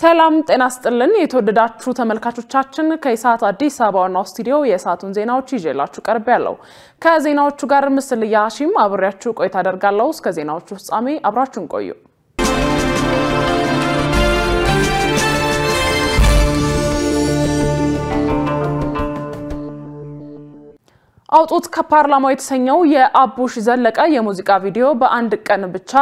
ሰላም ጤና ስጥልን። የተወደዳችሁ ተመልካቾቻችን ከኢሳት አዲስ አበባ ዋናው ስቱዲዮ የሰዓቱን ዜናዎች ይዤላችሁ ቀርብ ያለው ከዜናዎቹ ጋር ምስል ያሺም አብሬያችሁ ቆይታ አደርጋለሁ። እስከ ዜናዎቹ ፍጻሜ አብራችሁን ቆዩ። አውጡት ከፓርላማው የተሰኘው የአቡሽ ዘለቀ የሙዚቃ ቪዲዮ በአንድ ቀን ብቻ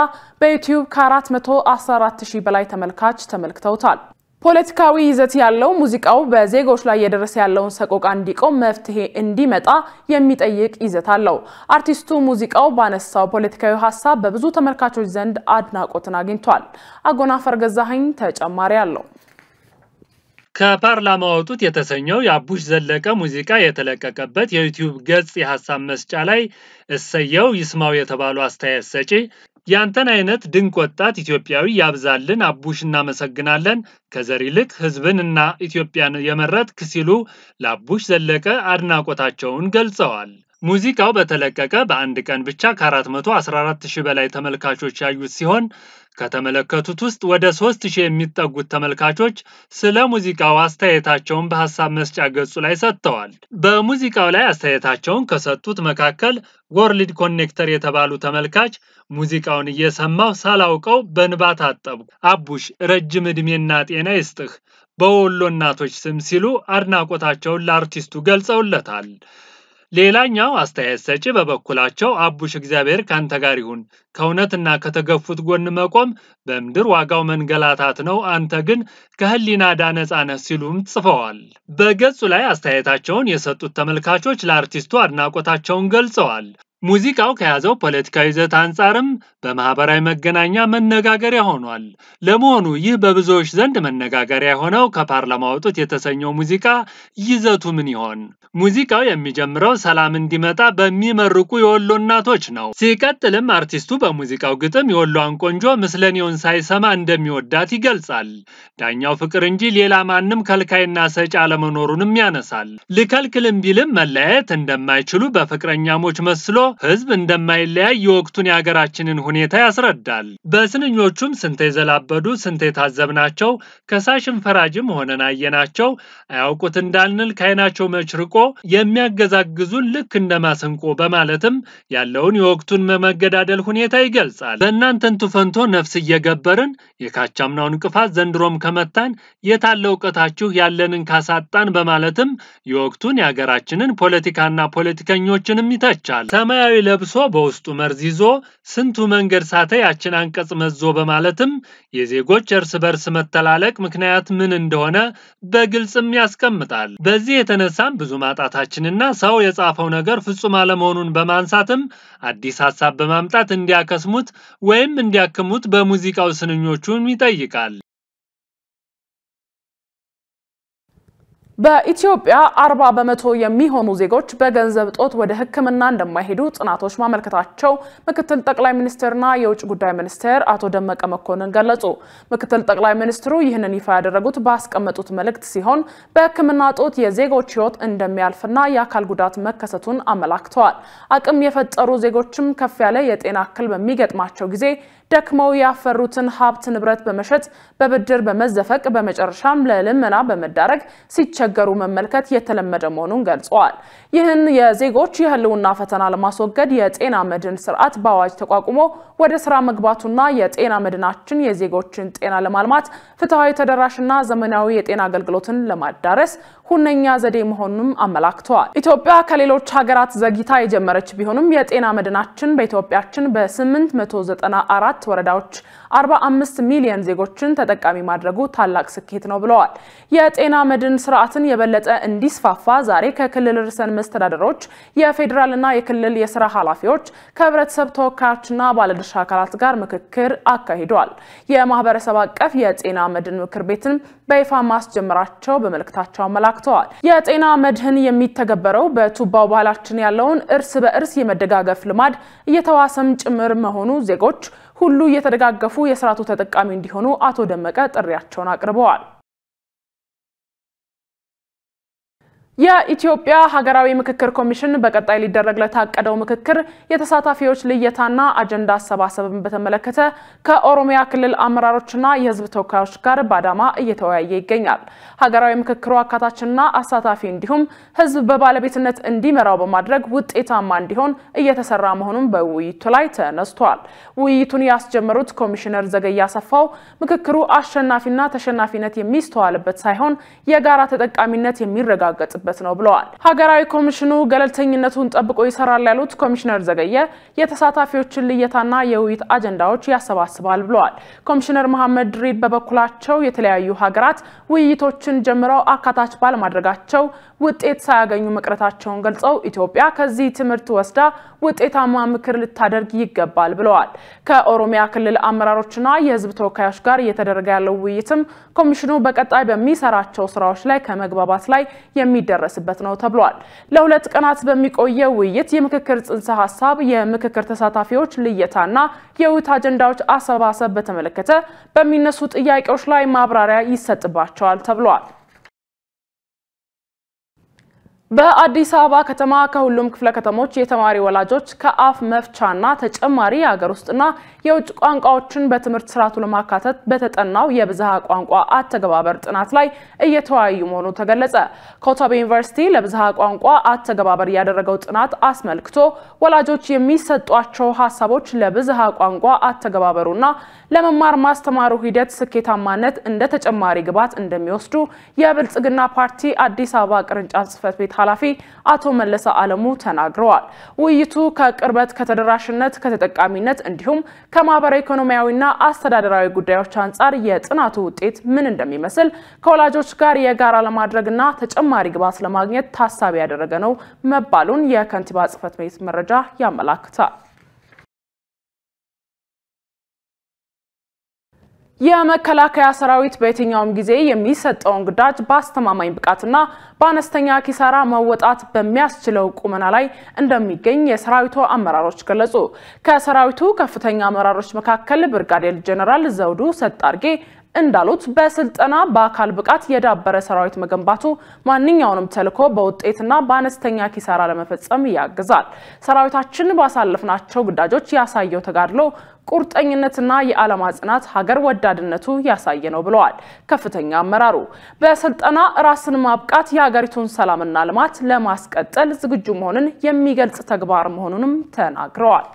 በዩቲዩብ ከ414 ሺህ በላይ ተመልካች ተመልክተውታል። ፖለቲካዊ ይዘት ያለው ሙዚቃው በዜጎች ላይ የደረሰ ያለውን ሰቆቃ እንዲቆም መፍትሄ እንዲመጣ የሚጠይቅ ይዘት አለው። አርቲስቱ ሙዚቃው ባነሳው ፖለቲካዊ ሀሳብ በብዙ ተመልካቾች ዘንድ አድናቆትን አግኝቷል። አጎናፈር ገዛኸኝ ተጨማሪ አለው። ከፓርላማ ወጡት የተሰኘው የአቡሽ ዘለቀ ሙዚቃ የተለቀቀበት የዩቲዩብ ገጽ የሀሳብ መስጫ ላይ እሰየው ይስማው የተባሉ አስተያየት ሰጪ ያንተን አይነት ድንቅ ወጣት ኢትዮጵያዊ ያብዛልን፣ አቡሽ እናመሰግናለን፣ ከዘር ይልቅ ህዝብን እና ኢትዮጵያን የመረጥክ ሲሉ ለአቡሽ ዘለቀ አድናቆታቸውን ገልጸዋል። ሙዚቃው በተለቀቀ በአንድ ቀን ብቻ ከ414 ሺህ በላይ ተመልካቾች ያዩት ሲሆን ከተመለከቱት ውስጥ ወደ ሶስት ሺህ የሚጠጉት ተመልካቾች ስለ ሙዚቃው አስተያየታቸውን በሀሳብ መስጫ ገጹ ላይ ሰጥተዋል። በሙዚቃው ላይ አስተያየታቸውን ከሰጡት መካከል ወርልድ ኮኔክተር የተባሉ ተመልካች ሙዚቃውን እየሰማሁ ሳላውቀው በንባት ታጠብኩ፣ አቡሽ ረጅም ዕድሜና ጤና ይስጥህ በወሎ እናቶች ስም ሲሉ አድናቆታቸውን ለአርቲስቱ ገልጸውለታል። ሌላኛው አስተያየት ሰጪ በበኩላቸው አቡሽ እግዚአብሔር ካንተ ጋር ይሁን ከእውነትና ከተገፉት ጎን መቆም በምድር ዋጋው መንገላታት ነው አንተ ግን ከህሊና ዳነፃ ነህ ሲሉም ጽፈዋል በገጹ ላይ አስተያየታቸውን የሰጡት ተመልካቾች ለአርቲስቱ አድናቆታቸውን ገልጸዋል ሙዚቃው ከያዘው ፖለቲካዊ ይዘት አንጻርም በማህበራዊ መገናኛ መነጋገሪያ ሆኗል። ለመሆኑ ይህ በብዙዎች ዘንድ መነጋገሪያ የሆነው ከፓርላማ ወጡት የተሰኘው ሙዚቃ ይዘቱ ምን ይሆን? ሙዚቃው የሚጀምረው ሰላም እንዲመጣ በሚመርቁ የወሎ እናቶች ነው። ሲቀጥልም አርቲስቱ በሙዚቃው ግጥም የወሎዋን ቆንጆ ምስለኔውን ሳይሰማ እንደሚወዳት ይገልጻል። ዳኛው ፍቅር እንጂ ሌላ ማንም ከልካይና ሰጪ አለመኖሩንም ያነሳል። ልከልክልም ቢልም መለያየት እንደማይችሉ በፍቅረኛሞች መስሎ ህዝብ እንደማይለያይ የወቅቱን የሀገራችንን ሁኔታ ያስረዳል። በስንኞቹም ስንት ዘላበዱ ስንት ታዘብናቸው ከሳሽን ፈራጅም ሆነን አየናቸው። አያውቁት እንዳልንል ከአይናቸው መች ርቆ የሚያገዛግዙን ልክ እንደ ማሰንቆ በማለትም ያለውን የወቅቱን መገዳደል ሁኔታ ይገልጻል። በእናንተን ቱፈንቶ ነፍስ እየገበርን የካቻምናው እንቅፋት ዘንድሮም ከመታን የታለ እውቀታችሁ ያለንን ካሳጣን በማለትም የወቅቱን የሀገራችንን ፖለቲካና ፖለቲከኞችንም ይተቻል። ሰማያዊ ለብሶ በውስጡ መርዝ ይዞ ስንቱ መንገድ ሳተ ያችን አንቀጽ መዞ በማለትም የዜጎች እርስ በርስ መተላለቅ ምክንያት ምን እንደሆነ በግልጽም ያስቀምጣል። በዚህ የተነሳም ብዙ ማጣታችንና ሰው የጻፈው ነገር ፍጹም አለመሆኑን በማንሳትም አዲስ ሀሳብ በማምጣት እንዲያከስሙት ወይም እንዲያክሙት በሙዚቃው ስንኞቹን ይጠይቃል። በኢትዮጵያ አርባ በመቶ የሚሆኑ ዜጎች በገንዘብ እጦት ወደ ሕክምና እንደማይሄዱ ጥናቶች ማመልከታቸው ምክትል ጠቅላይ ሚኒስትርና የውጭ ጉዳይ ሚኒስቴር አቶ ደመቀ መኮንን ገለጹ። ምክትል ጠቅላይ ሚኒስትሩ ይህንን ይፋ ያደረጉት ባስቀመጡት መልእክት ሲሆን በሕክምና እጦት የዜጎች ሕይወት እንደሚያልፍና የአካል ጉዳት መከሰቱን አመላክተዋል። አቅም የፈጠሩ ዜጎችም ከፍ ያለ የጤና እክል በሚገጥማቸው ጊዜ ደክመው ያፈሩትን ሀብት ንብረት በመሸጥ በብድር በመዘፈቅ በመጨረሻም ለልመና በመዳረግ ሲቸገሩ መመልከት የተለመደ መሆኑን ገልጸዋል። ይህን የዜጎች የህልውና ፈተና ለማስወገድ የጤና መድን ስርዓት በአዋጅ ተቋቁሞ ወደ ስራ መግባቱና የጤና መድናችን የዜጎችን ጤና ለማልማት ፍትሐዊ ተደራሽና ዘመናዊ የጤና አገልግሎትን ለማዳረስ ሁነኛ ዘዴ መሆኑንም አመላክተዋል። ኢትዮጵያ ከሌሎች ሀገራት ዘግይታ የጀመረች ቢሆንም የጤና መድናችን በኢትዮጵያችን በ894 ወረዳዎች 45 ሚሊዮን ዜጎችን ተጠቃሚ ማድረጉ ታላቅ ስኬት ነው ብለዋል። የጤና መድን ስርዓትን የበለጠ እንዲስፋፋ ዛሬ ከክልል ርዕሰ መስተዳደሮች፣ የፌዴራልና የክልል የስራ ኃላፊዎች ከህብረተሰብ ተወካዮችና ባለድርሻ አካላት ጋር ምክክር አካሂደዋል። የማህበረሰብ አቀፍ የጤና መድን ምክር ቤትን በይፋ ማስጀመራቸው በመልእክታቸው አመላክ አመላክተዋል። የጤና መድህን የሚተገበረው በቱባው ባህላችን ያለውን እርስ በእርስ የመደጋገፍ ልማድ እየተዋሰም ጭምር መሆኑ ዜጎች ሁሉ እየተደጋገፉ የስርዓቱ ተጠቃሚ እንዲሆኑ አቶ ደመቀ ጥሪያቸውን አቅርበዋል። የኢትዮጵያ ሀገራዊ ምክክር ኮሚሽን በቀጣይ ሊደረግ ለታቀደው ምክክር የተሳታፊዎች ልየታና አጀንዳ አሰባሰብን በተመለከተ ከኦሮሚያ ክልል አመራሮችና የሕዝብ ተወካዮች ጋር በአዳማ እየተወያየ ይገኛል። ሀገራዊ ምክክሩ አካታችና አሳታፊ እንዲሁም ሕዝብ በባለቤትነት እንዲመራው በማድረግ ውጤታማ እንዲሆን እየተሰራ መሆኑን በውይይቱ ላይ ተነስቷል። ውይይቱን ያስጀመሩት ኮሚሽነር ዘገያ አሰፋው ምክክሩ አሸናፊና ተሸናፊነት የሚስተዋልበት ሳይሆን የጋራ ተጠቃሚነት የሚረጋገጥ የሚደርስበት ነው ብለዋል። ሀገራዊ ኮሚሽኑ ገለልተኝነቱን ጠብቆ ይሰራል ያሉት ኮሚሽነር ዘገየ የተሳታፊዎችን ልየታና የውይይት አጀንዳዎች ያሰባስባል ብለዋል። ኮሚሽነር መሐመድ ድሪድ በበኩላቸው የተለያዩ ሀገራት ውይይቶችን ጀምረው አካታች ባለማድረጋቸው ውጤት ሳያገኙ መቅረታቸውን ገልጸው ኢትዮጵያ ከዚህ ትምህርት ወስዳ ውጤታማ ምክር ልታደርግ ይገባል ብለዋል። ከኦሮሚያ ክልል አመራሮችና የህዝብ ተወካዮች ጋር እየተደረገ ያለው ውይይትም ኮሚሽኑ በቀጣይ በሚሰራቸው ስራዎች ላይ ከመግባባት ላይ የሚደ ሊደረስበት ነው ተብሏል። ለሁለት ቀናት በሚቆየው ውይይት የምክክር ጽንሰ ሀሳብ፣ የምክክር ተሳታፊዎች ልየታና የውይይት አጀንዳዎች አሰባሰብ በተመለከተ በሚነሱ ጥያቄዎች ላይ ማብራሪያ ይሰጥባቸዋል ተብሏል። በአዲስ አበባ ከተማ ከሁሉም ክፍለ ከተሞች የተማሪ ወላጆች ከአፍ መፍቻና ተጨማሪ የሀገር ውስጥና የውጭ ቋንቋዎችን በትምህርት ስርዓቱ ለማካተት በተጠናው የብዝሃ ቋንቋ አተገባበር ጥናት ላይ እየተወያዩ መሆኑ ተገለጸ። ኮተቤ ዩኒቨርሲቲ ለብዝሃ ቋንቋ አተገባበር ያደረገው ጥናት አስመልክቶ ወላጆች የሚሰጧቸው ሀሳቦች ለብዝሃ ቋንቋ አተገባበሩና ለመማር ማስተማሩ ሂደት ስኬታማነት እንደ ተጨማሪ ግብዓት እንደሚወስዱ የብልጽግና ፓርቲ አዲስ አበባ ቅርንጫፍ ጽህፈት ቤት ኃላፊ አቶ መለሰ አለሙ ተናግረዋል። ውይይቱ ከቅርበት ከተደራሽነት፣ ከተጠቃሚነት እንዲሁም ከማህበራዊ ኢኮኖሚያዊና አስተዳደራዊ ጉዳዮች አንጻር የጥናቱ ውጤት ምን እንደሚመስል ከወላጆች ጋር የጋራ ለማድረግና ተጨማሪ ግብዓት ለማግኘት ታሳቢ ያደረገ ነው መባሉን የከንቲባ ጽህፈት ቤት መረጃ ያመላክታል። የመከላከያ ሰራዊት በየትኛውም ጊዜ የሚሰጠውን ግዳጅ በአስተማማኝ ብቃትና በአነስተኛ ኪሳራ መወጣት በሚያስችለው ቁመና ላይ እንደሚገኝ የሰራዊቱ አመራሮች ገለጹ። ከሰራዊቱ ከፍተኛ አመራሮች መካከል ብርጋዴር ጀነራል ዘውዱ ሰጣርጌ እንዳሉት በስልጠና በአካል ብቃት የዳበረ ሰራዊት መገንባቱ ማንኛውንም ተልዕኮ በውጤትና በአነስተኛ ኪሳራ ለመፈጸም ያግዛል። ሰራዊታችን ባሳለፍናቸው ግዳጆች ያሳየው ተጋድሎ ቁርጠኝነትና የዓላማ ጽናት ሀገር ወዳድነቱ ያሳየ ነው ብለዋል ከፍተኛ አመራሩ። በስልጠና ራስን ማብቃት የሀገሪቱን ሰላምና ልማት ለማስቀጠል ዝግጁ መሆንን የሚገልጽ ተግባር መሆኑንም ተናግረዋል።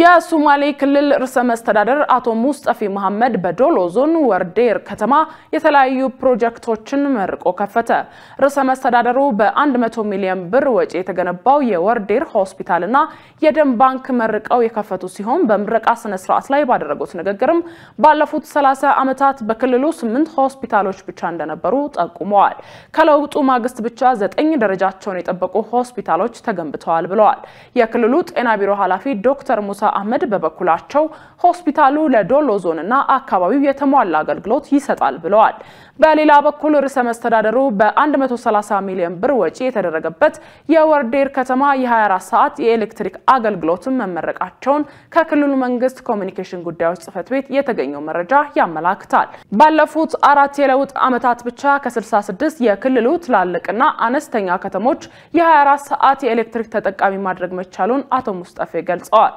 የሱማሌ ክልል ርዕሰ መስተዳደር አቶ ሙስጠፊ መሐመድ በዶሎ ዞን ወርዴር ከተማ የተለያዩ ፕሮጀክቶችን መርቆ ከፈተ። ርዕሰ መስተዳደሩ በ100 ሚሊዮን ብር ወጪ የተገነባው የወርዴር ሆስፒታልና የደም ባንክ መርቀው የከፈቱ ሲሆን በምረቃ ስነ ስርዓት ላይ ባደረጉት ንግግርም ባለፉት 30 ዓመታት በክልሉ 8 ሆስፒታሎች ብቻ እንደነበሩ ጠቁመዋል። ከለውጡ ማግስት ብቻ 9 ደረጃቸውን የጠበቁ ሆስፒታሎች ተገንብተዋል ብለዋል። የክልሉ ጤና ቢሮ ኃላፊ ዶክተር ሙሳ አህመድ በበኩላቸው ሆስፒታሉ ለዶሎ ዞንና አካባቢው የተሟላ አገልግሎት ይሰጣል ብለዋል። በሌላ በኩል ርዕሰ መስተዳደሩ በ130 ሚሊዮን ብር ወጪ የተደረገበት የወርዴር ከተማ የ24 ሰዓት የኤሌክትሪክ አገልግሎትን መመረቃቸውን ከክልሉ መንግስት ኮሚኒኬሽን ጉዳዮች ጽህፈት ቤት የተገኘው መረጃ ያመላክታል። ባለፉት አራት የለውጥ ዓመታት ብቻ ከ66 የክልሉ ትላልቅና አነስተኛ ከተሞች የ24 ሰዓት የኤሌክትሪክ ተጠቃሚ ማድረግ መቻሉን አቶ ሙስጠፌ ገልጸዋል።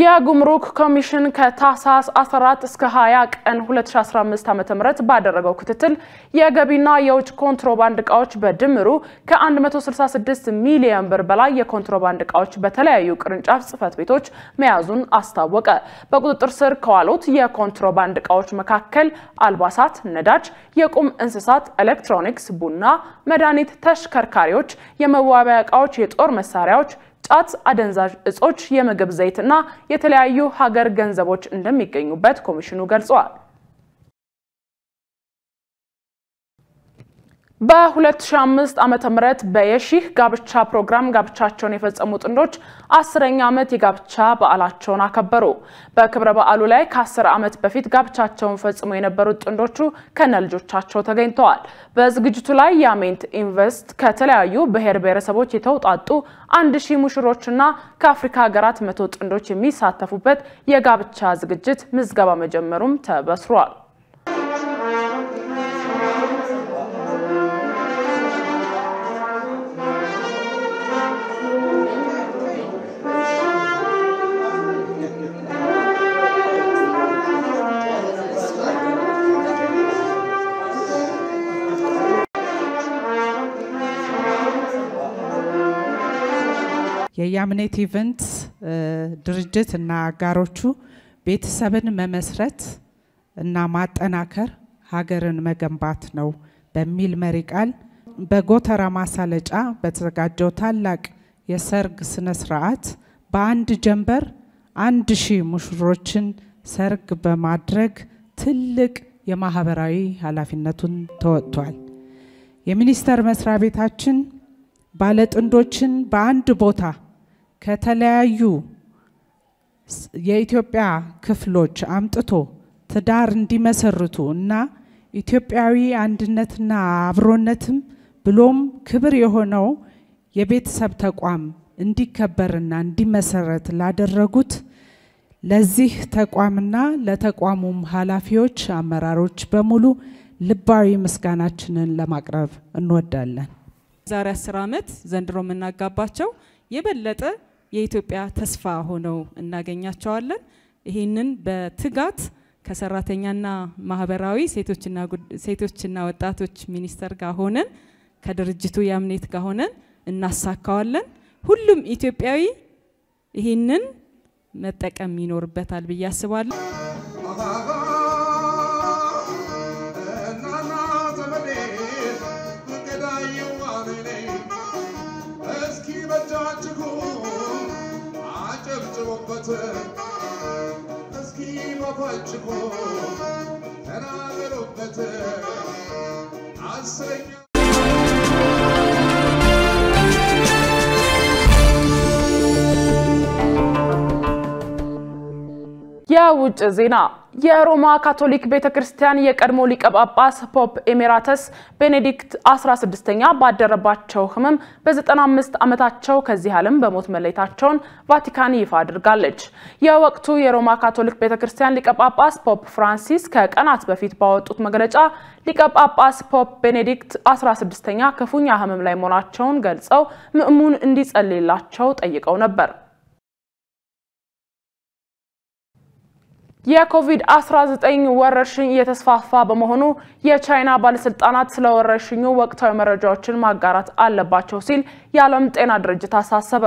የጉምሩክ ኮሚሽን ከታህሳስ 14 እስከ 20 ቀን 2015 ዓ.ም ባደረገው ክትትል የገቢና የውጭ ኮንትሮባንድ እቃዎች በድምሩ ከ166 ሚሊዮን ብር በላይ የኮንትሮባንድ እቃዎች በተለያዩ ቅርንጫፍ ጽህፈት ቤቶች መያዙን አስታወቀ። በቁጥጥር ስር ከዋሉት የኮንትሮባንድ እቃዎች መካከል አልባሳት፣ ነዳጅ፣ የቁም እንስሳት፣ ኤሌክትሮኒክስ፣ ቡና፣ መድኃኒት፣ ተሽከርካሪዎች፣ የመዋቢያ እቃዎች፣ የጦር መሳሪያዎች ጫት፣ አደንዛዥ እጾች፣ የምግብ ዘይትና የተለያዩ ሀገር ገንዘቦች እንደሚገኙበት ኮሚሽኑ ገልጸዋል። በ2005 ዓመተ ምህረት በየሺህ ጋብቻ ፕሮግራም ጋብቻቸውን የፈጸሙ ጥንዶች አስረኛ ዓመት የጋብቻ በዓላቸውን አከበሩ። በክብረ በዓሉ ላይ ከ10 ዓመት በፊት ጋብቻቸውን ፈጽሞ የነበሩት ጥንዶቹ ከነ ልጆቻቸው ተገኝተዋል። በዝግጅቱ ላይ የአሜንት ኢንቨስት ከተለያዩ ብሔር ብሔረሰቦች የተውጣጡ አንድ ሺህ ሙሽሮችና ከአፍሪካ ሀገራት መቶ ጥንዶች የሚሳተፉበት የጋብቻ ዝግጅት ምዝገባ መጀመሩም ተበስሯል። የያምኔት ኢቨንት ድርጅት እና አጋሮቹ ቤተሰብን መመስረት እና ማጠናከር ሀገርን መገንባት ነው በሚል መሪ ቃል በጎተራ ማሳለጫ በተዘጋጀው ታላቅ የሰርግ ስነ ስርዓት በአንድ ጀንበር አንድ ሺህ ሙሽሮችን ሰርግ በማድረግ ትልቅ የማህበራዊ ኃላፊነቱን ተወጥቷል። የሚኒስቴር መስሪያ ቤታችን ባለጥንዶችን በአንድ ቦታ ከተለያዩ የኢትዮጵያ ክፍሎች አምጥቶ ትዳር እንዲመሰርቱ እና ኢትዮጵያዊ አንድነትና አብሮነትም ብሎም ክብር የሆነው የቤተሰብ ተቋም እንዲከበርና እንዲመሰረት ላደረጉት ለዚህ ተቋምና ለተቋሙም ኃላፊዎች፣ አመራሮች በሙሉ ልባዊ ምስጋናችንን ለማቅረብ እንወዳለን። ዛሬ አስር ዓመት ዘንድሮ የምናጋባቸው የበለጠ የኢትዮጵያ ተስፋ ሆነው እናገኛቸዋለን። ይህንን በትጋት ከሰራተኛና ማህበራዊ ሴቶችና ወጣቶች ሚኒስቴር ጋር ሆነን ከድርጅቱ የአምኔት ጋር ሆነን እናሳካዋለን። ሁሉም ኢትዮጵያዊ ይህንን መጠቀም ይኖርበታል ብዬ አስባለሁ። የውጭ ዜና የሮማ ካቶሊክ ቤተ ክርስቲያን የቀድሞ ሊቀ ጳጳስ ፖፕ ኤሜራተስ ቤኔዲክት 16ኛ ባደረባቸው ህመም በ95 ዓመታቸው ከዚህ ዓለም በሞት መለየታቸውን ቫቲካን ይፋ አድርጋለች። የወቅቱ የሮማ ካቶሊክ ቤተ ክርስቲያን ሊቀ ጳጳስ ፖፕ ፍራንሲስ ከቀናት በፊት ባወጡት መግለጫ ሊቀ ጳጳስ ፖፕ ቤኔዲክት 16ኛ ክፉኛ ህመም ላይ መሆናቸውን ገልጸው ምእሙን እንዲጸልይላቸው ጠይቀው ነበር። የኮቪድ-19 ወረርሽኝ እየተስፋፋ በመሆኑ የቻይና ባለስልጣናት ስለ ወረርሽኙ ወቅታዊ መረጃዎችን ማጋራት አለባቸው ሲል የዓለም ጤና ድርጅት አሳሰበ።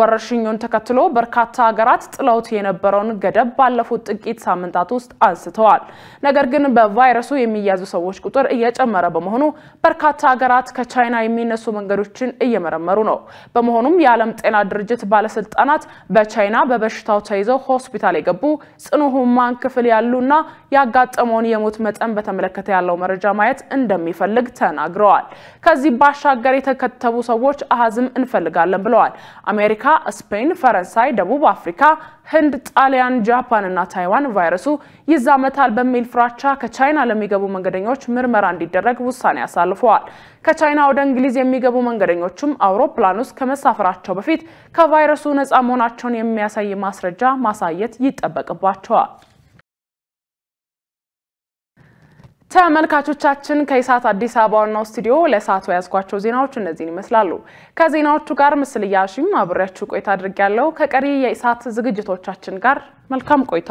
ወረርሽኙን ተከትሎ በርካታ ሀገራት ጥለውት የነበረውን ገደብ ባለፉት ጥቂት ሳምንታት ውስጥ አንስተዋል። ነገር ግን በቫይረሱ የሚያዙ ሰዎች ቁጥር እየጨመረ በመሆኑ በርካታ ሀገራት ከቻይና የሚነሱ መንገዶችን እየመረመሩ ነው። በመሆኑም የዓለም ጤና ድርጅት ባለስልጣናት በቻይና በበሽታው ተይዘው ሆስፒታል የገቡ ጽኑ ማን ክፍል ያሉና ያጋጠመውን የሞት መጠን በተመለከተ ያለው መረጃ ማየት እንደሚፈልግ ተናግረዋል። ከዚህ ባሻገር የተከተቡ ሰዎች አሃዝም እንፈልጋለን ብለዋል። አሜሪካ፣ ስፔን፣ ፈረንሳይ፣ ደቡብ አፍሪካ፣ ህንድ፣ ጣሊያን፣ ጃፓን እና ታይዋን ቫይረሱ ይዛመታል በሚል ፍራቻ ከቻይና ለሚገቡ መንገደኞች ምርመራ እንዲደረግ ውሳኔ አሳልፈዋል። ከቻይና ወደ እንግሊዝ የሚገቡ መንገደኞችም አውሮፕላን ውስጥ ከመሳፈራቸው በፊት ከቫይረሱ ነፃ መሆናቸውን የሚያሳይ ማስረጃ ማሳየት ይጠበቅባቸዋል። ተመልካቾቻችን ከኢሳት አዲስ አበባ ዋናው ስቱዲዮ ለሰዓቱ የያዝኳቸው ዜናዎች እነዚህን ይመስላሉ። ከዜናዎቹ ጋር ምስል እያሽም አብሬያችሁ ቆይታ አድርጌያለሁ። ከቀሪ የኢሳት ዝግጅቶቻችን ጋር መልካም ቆይታ